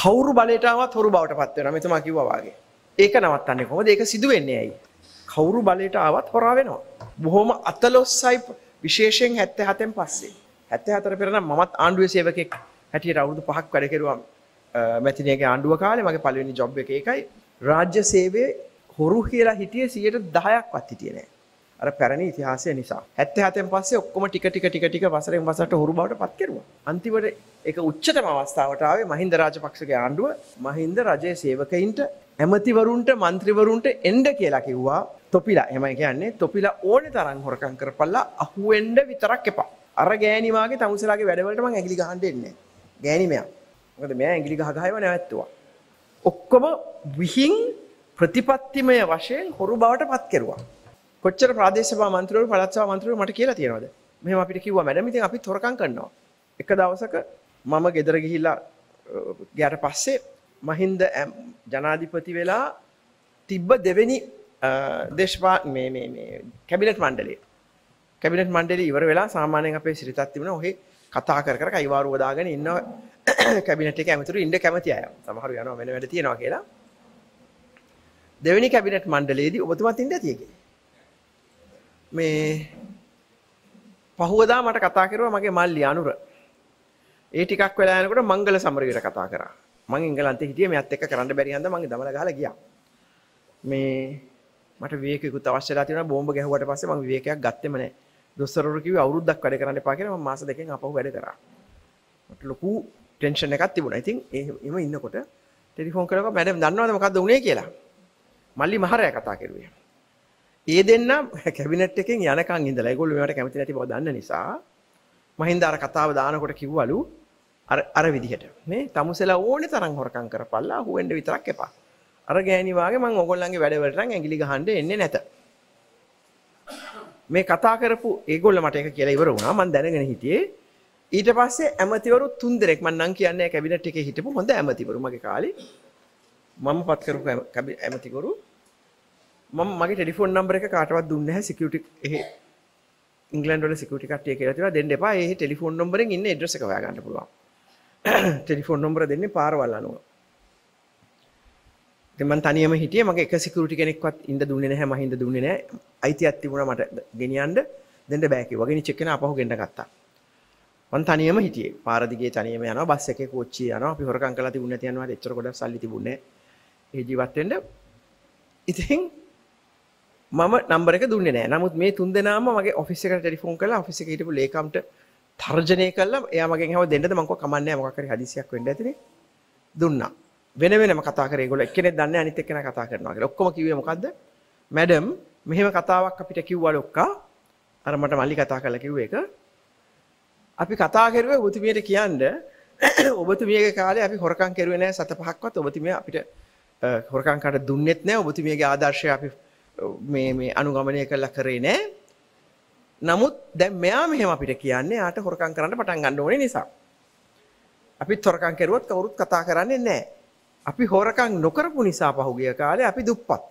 කවුරු බලටාවත් හොරු බවට පත්වෙන මෙතුමා කිව්වාගේ ඒක නවත්තන්නේ කොහොමද ඒක සිදු වෙන්නේ ඇයි කවුරු බලයට ආවත් හොරා වෙනවා බොහොම අතලොස්සයි විශේෂයෙන් 77න් පස්සේ 74 පෙර නම් මමත් ආණ්ඩුවේ සේවකෙක් හැටියට අවුරුදු 5ක් වැඩ කෙරුවා මැතිණියගේ ආණ්ඩුව කාලේ මගේ පළවෙනි ජොබ් එක ඒකයි රාජ්‍ය සේවයේ හොරු කියලා හිටියේ 10%ක්වත් හිටියේ නැහැ අර පැරණි ඉතිහාසය නිසා. 77න් පස්සේ ඔක්කොම ටික ටික ටික ටික වසරෙන් වසරට හුරු බවට පත් කෙරුවා. අන්තිමට ඒක උච්චතම අවස්ථාවට ආවේ මහින්ද රාජපක්ෂගේ ආණ්ඩුව මහින්ද රජයේ සේවකයින්ට ඇමතිවරුන්ට මන්ත්‍රීවරුන්ට එන්න කියලා කිව්වා තොපිලා එමයි කියන්නේ තොපිලා ඕන තරම් හොරකම් කරපල්ලා අහුවෙන්ඩ විතරක් එපා. අර ගෑනිවාගේ තමුසලාගේ වැඩවලට මං ඇගිලි ගහන්න එන්නේ. ගෑනිමයා. මොකද මෙයා ඇගිලි ගහ ගහයිව නැවැත්තුවා. ඔක්කොම විහිං ප්‍රතිපත්තිමය වශයෙන් හොරු බවට පත් කෙරුවා. කොච්චර ප්‍රාදේශ සභා මන්ත්‍රීවරු පළාත් සභා මන්ත්‍රීවරු මට කියලා තියෙනවද? මෙහෙම අපිට කිව්වා මැඩම් ඉතින් අපි තොරකම් කරනවා. එක දවසක මම ගෙදර ගිහිල්ලා ගියාට පස්සේ මහින්ද ජනාධිපති වෙලා තිබ්බ දෙවෙනි දේශපා මේ මේ මේ කැබිනට් මණ්ඩලය. කැබිනට් මණ්ඩලේ ඉවර වෙලා සාමාන්‍යයෙන් අපේ සිරිතක් තිබුණා. ඔහේ කතා කර කර කයිවාරුව දාගෙන ඉන්න කැබිනට් එකේ ඇමතුරු ඉන්න කැමති අය. සමහරු යනවා වෙන වැඩ තියනවා කියලා. දෙවෙනි කැබිනට් මණ්ඩලයේදී ඔබතුමත් ඉන්න ඇති කියලා. මේ පහුවදා මට කතා කරුවා මගේ මල්ලි අනුර. ඒ ටිකක් වෙලා යනකොට මංගල සමරවීර කතා කරා. මං එංගලන්තේ හිටියේ මෙයත් එක්ක කරන්න බැරි හන්ද මං දමල ගහලා ගියා. මේ මට විවේකයකුත් අවශ්‍ය වෙලා තිබුණා බෝම්බ ගැහුවට පස්සේ මං විවේකයක් ගත්තෙම නැහැ. දොස්තරවරු කිව්වේ අවුරුද්දක් වැඩ කරන්න එපා කියලා මම මාස දෙකෙන් ආපහු වැඩ කරා. මට ලොකු ටෙන්ෂන් එකක් තිබුණා. ඉතින් එහෙම ඉන්නකොට ටෙලිෆෝන් කරලා මැඩම් දන්නවද මොකද්ද වුනේ කියලා. මල්ලි මහරයා කතා කරුවේ. ඒ දෙන්න කැබිනට් එකෙන් යනකන් ඉඳලා ඒගොල්ලෝ මේවට කැමති නැති බව දන්න නිසා මහින්ද අර කතාව දානකොට කිව්වලු අර අර විදිහට මේ තමුසෙලා ඕනේ තරම් හොරකම් කරපල්ලා හුවෙන්ඩ විතරක් එපා. අර ගෑණි වාගේ මම ඕගොල්ලන්ගේ වැඩවලට නම් ඇඟිලි ගහන්න එන්නේ නැත. මේ කතා කරපු ඒගොල්ලෝ මට ඒක කියලා ඉවර වුණා මම දැනගෙන හිටියේ. ඊට පස්සේ ඇමතිවරු තුන්දෙනෙක් මම නම් කියන්නේ කැබිනට් එකේ හිටපු හොඳ ඇමතිවරු මගේ කාලේ මම පත් කරපු ඇමතිවරු ම මගේ ටෙඩිෆෝන් නම්බර එක කාටවත් දුන්න හැ සිකට ඉංගලන්ඩල සිකට කටය කරතිව දෙන්න එපා ඒ ටෙලිෆෝන් නොම්බර ඉන්න ඩ්‍රස එකව ගන්න පුළුව ටෙලිෆෝන් නොම්බර දෙන්නේ පාරවල්ලනුව දෙමන් තනියම හිටිය මගේ එක සිකරටි කෙනෙක්වත් ඉද දුන්න හැ මහින්ද දුන්නන අයිති අත්තිබුණ මට ගෙනියන්ඩ දෙට බෑකි වගෙන චෙක්කන අපහු ගෙන්ඩ ගත්තා මන් තනියම හිටිය පාරදිගේ තනියම යන බස් එක කෝච්චි යන පිහොරකං කලා තිබුණ තියනවා එච්චරකොට සල්ලි තිබුණ ඒ ජීවත්වෙන්ට ඉතින් මම නම්බර එක දුන්නේ නෑ නමුත් මේ තුන් දෙනාම මගේ ඔෆිස් එකට ටෙලිෆෝන් කළා ඔෆිස් එකේ හිටපු ලේකම්ට තර්ජනය කළා එයා මගෙන් හැව දෙන්නද මම කිව්වා කමන්නේ මොකක් හරි හදිසියක් වෙන්න ඇතිනේ දුන්නා වෙන වෙනම කතා කරේ ඒගොල්ලෝ එක්කෙනෙක් දන්නේ අනිත් එක්කෙනා කතා කරනවා කියලා ඔක්කොම කිව්වේ මොකද්ද මැඩම් මෙහෙම කතාවක් අපිට කිව්වලු ඔක්කා අර මට මල්ලි කතා කරලා කිව්ව එක අපි කතා කරුවේ ඔබතුමියට කියන්න ඔබතුමියගේ කාලේ අපි හොරකම් කරුවේ නැහැ සත පහක්වත් ඔබතුමිය අපිට හොරකම් කාට දුන්නෙත් නැහැ ඔබතුමියගේ ආදර්ශය අපි මේ අනුගමනය කරලා කරේ නෑ නමුත් දැන් මෙයා මෙහෙම අපිට කියන්නේ යාට හොරකම් කරන්න පටන් ගන්න ඕනේ නිසා. අපි හොරකම් කරුවොත් කවුරුත් කතා කරන්නේ නැහැ. අපි හොරකම් නොකරපු නිසා පහුගිය කාලේ අපි දුප්පත්.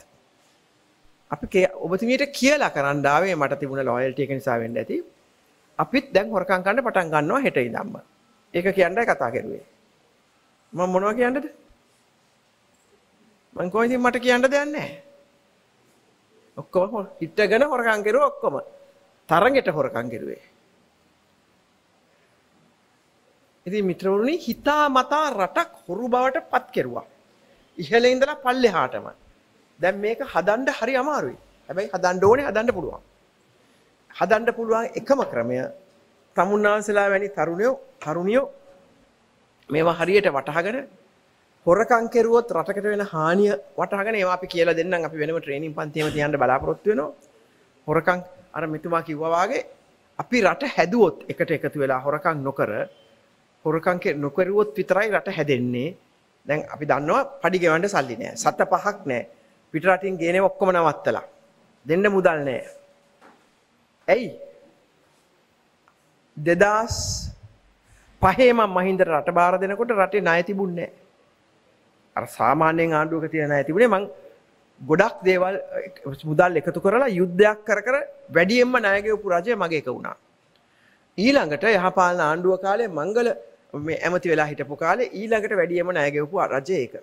අපි ඔබතුමියට කියලා කරන්න ආවේ මට තිබුණ ලොයල්ටි එක නිසා වෙන්න ඇති. අපිත් දැන් හොරකම් කරන්න පටන් ගන්නවා හෙට ඉඳන්ම. ඒක කියන්නයි කතා කරුවේ. මම මොනවා කියන්නද? මං කොහෙන්ද මට කියන්න දෙයක් නැහැ. ඔක්කොම හිටගෙන හොරකම් කෙරුවා ඔක්කොම. තරඟෙට හොරකම් කෙරුවේ. ඉතින් මිත්‍රවරුනි හිතා මතා රටක් හොරු බවට පත් කෙරුවා. ඉහළ ඉඳලා පල්ලෙහාටම. දැන් මේක හදන්න හරි අමාරුයි. හැබැයි හදන්න ඕනේ හදන්න පුළුවන්. හදන්න පුළුවන් එකම ක්‍රමය තමුන්නාන්සලා වැනි තරුණයෝ තරුණියෝ මේවා හරියට වටහාගෙන හොරකං කෙරුවොත් රටකට වෙන හානිය වටහගෙන ඒවා අපි කියලා දෙන්නම් අපි වෙනම ට්‍රේනින් පන්තියම තියන්න බලාපොරොත්තු වෙනවා හොරකං අර මෙතුමා කිව්වා වාගේ අපි රට හැදුවොත් එකට එකතු වෙලා හොරකං නොකර හොරකං නොකරුවොත් විතරයි රට හැදෙන්නේ දැන් අපි දන්නවා පඩි ගෙවන්න සල්ලි නෑ සත පහක් නෑ පිටරටින් ගේනේ ඔක්කොම නවත්තලා දෙන්න මුදල් නෑ ඇයි දෙදස් පහේම මහින්දර රට බාර දෙනකොට රටේ ණය තිබුණේ නැහැ. අර සාමාන්‍යයෙන් ආණ්ඩුවක තියෙන නැහැ තිබුණේ මං ගොඩක් දේවල් මුදල් එකතු කරලා යුද්ධයක් කර කර වැඩියෙන්ම ණය ගෙවපු රජය මගේ එක වුණා. ඊළඟට යහපාලන ආණ්ඩුව කාලේ මංගල මේ ඇමති වෙලා හිටපු කාලේ ඊළඟට වැඩියෙන්ම ණය ගෙවපු රජය ඒක.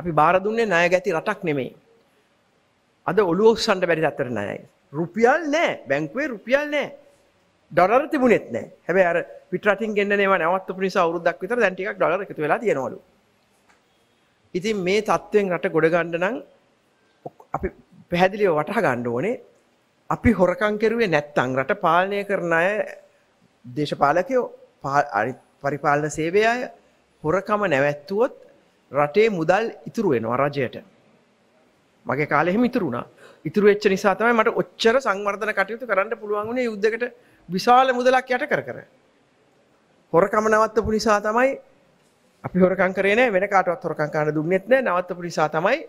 අපි බාර දුන්නේ ණය ගැති රටක් නෙමෙයි. අද ඔළුව උස්සන්න බැරි රටට ණයයි. රුපියල් නැහැ. බැංකුවේ රුපියල් නැහැ. ඩොලර් තිබුණෙත් නෑ හැබැයි අර පිටරටින් ගෙන්න ඒවා නැවත්තුපු නිසා අවුරුද්දක් විතර දැන් ටිකක් ඩොලර් එකතු වෙලා තියෙනවලු. ඉතින් මේ තත්ත්වෙන් රට ගොඩ ගන්න නම් අපි පැහැදිලිව වටහා ගන්න ඕනේ අපි හොරකම් කරුවේ නැත්තම් රට පාලනය කරන අය දේශපාලකයෝ පරිපාලන සේවය අය හොරකම නැවැත්තුවොත් රටේ මුදල් ඉතුරු වෙනවා රජයට. මගේ කාලේ එහෙම ඉතුරු වුණා. ඉතුරු වෙච්ච නිසා තමයි මට ඔච්චර සංවර්ධන කටයුතු කරන්න පුළුවන් වුණේ යුද්ධයකට විශාල මුදලක් යට කර කර. හොරකම නවත්තපු නිසා තමයි අපි හොරකම් කරේ නෑ වෙන කාටවත් හොරකම් කරන්න දුන්නෙත් නෑ නවත්තපු නිසා තමයි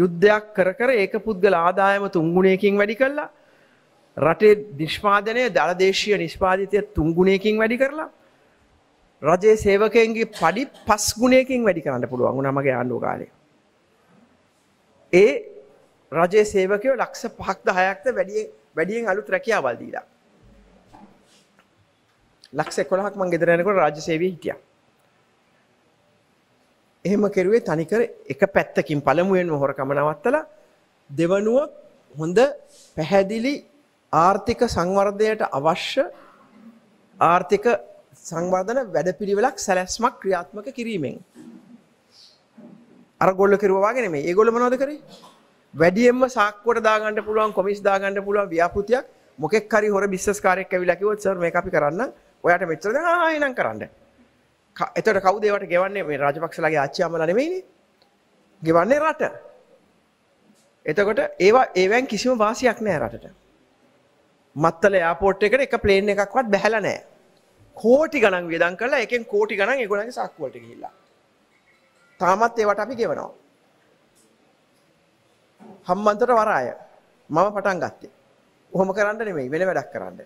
යුද්ධයක් කර කර ඒක පුද්ගල ආදායම තුන්ගුණයකින් වැඩි කළා රටේ නිෂ්පාදනය දළදේශීය නිෂ්පාදිතය තුන්ගුණයකින් වැඩි කරලා රජයේ සේවකයන්ගේ පඩි පස් ගුණයකින් වැඩි කරන්න පුළුවන් නමගේ ආණ්ඩුව කාලේ. ඒ රජයේ සේවකයෝ ලක්ෂ පහක් දහයක්ද වැඩියෙන් අලුත් රැකියාවල් දීලා. ලක්ෂ එකොළහක් මං ගෙදරනකොට රාජ්‍ය සේවයේ හිටියා. එහෙම කෙරුවේ තනිකර එක පැත්තකින් පළමුවෙන්ම හොරකම නවත්තලා දෙවනුව හොඳ පැහැදිලි ආර්ථික සංවර්ධනයට අවශ්‍ය ආර්ථික සංවර්ධන වැඩපිළිවෙලක් සැලැස්මක් ක්‍රියාත්මක කිරීමෙන් අර ගොල්ලෝ කෙරුවා වගේ නෙමෙයි. ඒගොල්ලෝ මොනවද කරේ? වැඩියෙන්ම සාක්කුවට දාගන්න පුළුවන් කොමිස් දාගන්න පුළුවන් ව්‍යාපෘතියක් මොකෙක් හරි හොර බිස්නස් කාර්යයක් ඇවිල්ලා කිව්වොත් සර් මේක අපි කරන්න ඔයාට මෙච්චර දැන් ආයෙනම් කරන්න. එතකොට කවුද ඒවට ගෙවන්නේ මේ රාජපක්ෂලාගේ ආච්චි අම්මලා නෙමෙයිනේ. ගෙවන්නේ රට. එතකොට ඒවා ඒවෙන් කිසිම වාසියක් නැහැ රටට. මත්තල එයාපෝට් එකට එක ප්ලේන් එකක්වත් බැහැලා නැහැ. කෝටි ගණන් වියදම් කරලා එකෙන් කෝටි ගණන් ඒගොල්ලන්ගේ සාක්කුවට ගිහිල්ලා. තාමත් ඒවට අපි ගෙවනවා. හම්බන්තොට වරාය. මම පටන් ගත්තේ. කොහොම කරන්න නෙමෙයි වෙන වැඩක් කරන්න.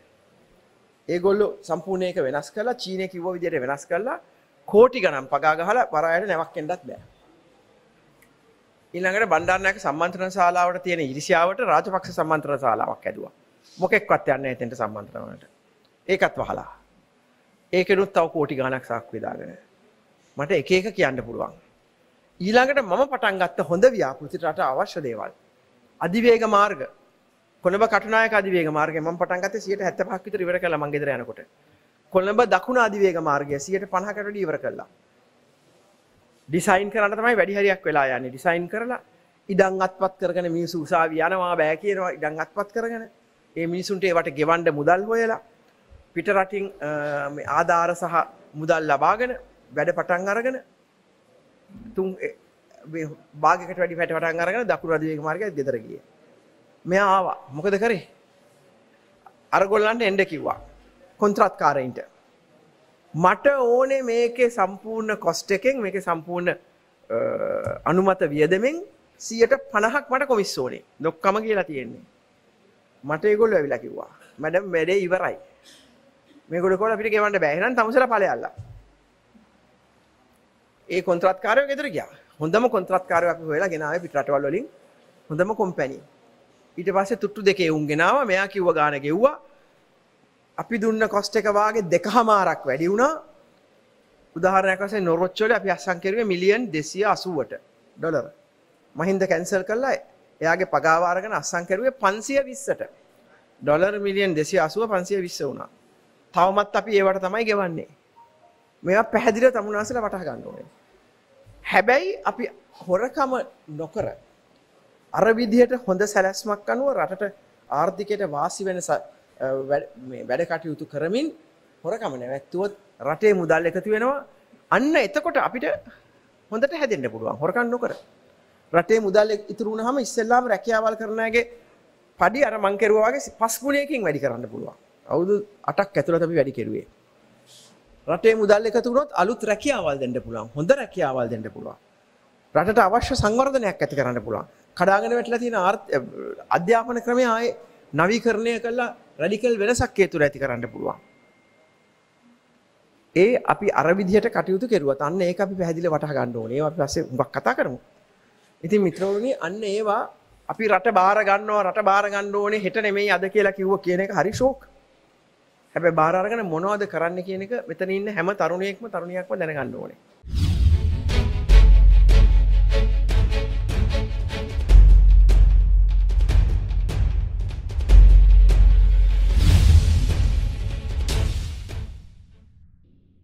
ඒගොල්ලු සම්පූර්ණයක වෙනස් කලා චීනය කිව්ව විදියට වෙනස් කරලා කෝටි ගනම් පගාගහල පරායට නැවක් එෙන්ඩත් බෑ ඉල්ළඟට බණ්ඩාරනයක සම්න්ත්‍රන ශලාවට තියෙන ඉරිසිාවට රාජපක්ෂ සම්න්ත්‍ර ශලාවක් ඇදුව මොකෙක්වත් යන්න ඇතෙන්ට සම්බන්ත්‍රවනට ඒකත් වහලා ඒකනුත් තව කෝටි ගානක් සක් විදාගෙන මට එක එක කියන්න පුළුවන් ඊළඟට මම පටන්ගත්ත හොඳ ව්‍යාපෘතිට අවශ්‍ය දේවල් අධිවේග මාර්ග කොළඹ කටනායක අධිවේග මාර්ගය මම පටන් ගත්තේ 175ක් විතර ඉවර කළා මං ගෙදර යනකොට. කොළඹ දකුණු අධිවේග මාර්ගය 150කට වැඩි ඉවර කළා. ඩිසයින් කරන්න තමයි වැඩි හරියක් වෙලා යන්නේ. ඩිසයින් කරලා ඉඩම් අත්පත් කරගෙන මිනිස්සු උසාවි යනවා බෑ කියනවා ඉඩම් අත්පත් කරගෙන. ඒ මිනිසුන්ට ඒවට ගෙවන්න මුදල් හොයලා පිට රටින් ආධාර සහ මුදල් ලබාගෙන වැඩ පටන් අරගෙන තුන් භාගකට වැඩි පැට පටන් අරගෙන දකුණු අධිවේග මාර්ගය ගෙදර ගියේ. මෙයා ආවා මොකද කරේ අරගොල්ලන්ට එන්ඩ කිව්වා කොන්ත්‍රත්කාරයින්ට මට ඕනේ මේකේ සම්පූර්ණ කොස්ට එකෙන් මේක සම්පූර්ණ අනුමත වියදමෙන් සියට පණහක් මට කොමිස් ඕනේ දොක්කම කියලා තියෙන්නේ මට ඒගොල්ල ඇවිලා කිව්වා මැඩම් වැඩේ ඉවරයි මේගොඩ කොල පිට ගෙවන්න බෑහෙන තමසර පලයල්ල ඒ කොන්ත්‍රත්කාරය ගෙදර ගියා හොඳම කොන්ත්‍රත්කාරයක් වෙලා ගෙනාව පිටරටවල් වලින් හොඳම කොම්පැනී ඊට පස්සේ තුට්ටු දෙකේ උන් ගෙනාව මෙයා කිව්ව ගාන ගෙව්වා අපි දුන්න කොස්ට් එක වාගේ දෙකහමාරක් වැඩි වුණා උදාහරණයක් වශයෙන් නොරොච්චි වල අපි අස්සම් කරුවේ මිලියන් 280ට ඩොලර් මහින්ද කැන්සල් කළා එයාගේ පගාව අරගෙන අස්සම් කරුවේ 520ට ඩොලර් මිලියන් 280 520 වුණා තවමත් අපි ඒවට තමයි ගෙවන්නේ මේවා පැහැදිලිව තමුනාසලා වටහා ගන්න ඕනේ හැබැයි අපි හොරකම නොකර අර විදිහට හොඳ සැලැස්මක් අනුව රටට ආර්ථිකයට වාසි වෙන වැඩ කටයුතු කරමින් හොරකම නැවැත්තුවොත් රටේ මුදල් එකතු වෙනවා අන්න එතකොට අපිට හොඳට හැදෙන්න්න පුළුවන් හොරකන් නොකර රටේ මුදල් ඉතුරුණ හම ඉස්සල්ලාම රැකියාවල් කරනගේ පඩි අර මංකරුවගේ පස්ගුණයකින් වැඩි කරන්න පුළුවන් අවුදු අටක් ඇතුළ තබි වැඩි කෙරුවේ රටේ මුදල් එකතුරොත් අලුත් රැකියාවල් දෙන්න පුළුවන් හොඳ රැකියාවල් දෙන්න පුළුවන් රටට අවශ්‍ය සංවර්ධනයක් ඇති කරන්න පුළුවන් කඩාගෙන වැටලා තියෙන අධ්‍යාපන ක්‍රමය ආය නවීකරණය කළා රැඩිකල් වෙනසක් ඒ තුර ඇති කරන්න පුළුවන්. ඒ අපි අර විදිහට කටයුතු කෙරුවත් අන්න ඒක අපි පැහැදිලිව වටහා ගන්න ඕනේ. ඒවා අපි පස්සේ හුඟක් කතා කරමු. ඉතින් මිත්‍රවරුනි අන්න ඒවා අපි රට බාර ගන්නවා රට බාර ගන්න ඕනේ හෙට නෙමෙයි අද කියලා කිව්ව කියන එක හරි ෂෝක්. හැබැයි බාර අරගෙන මොනවද කරන්න කියන එක මෙතන ඉන්න හැම තරුණයෙක්ම තරුණියක්ම දැනගන්න ඕනේ.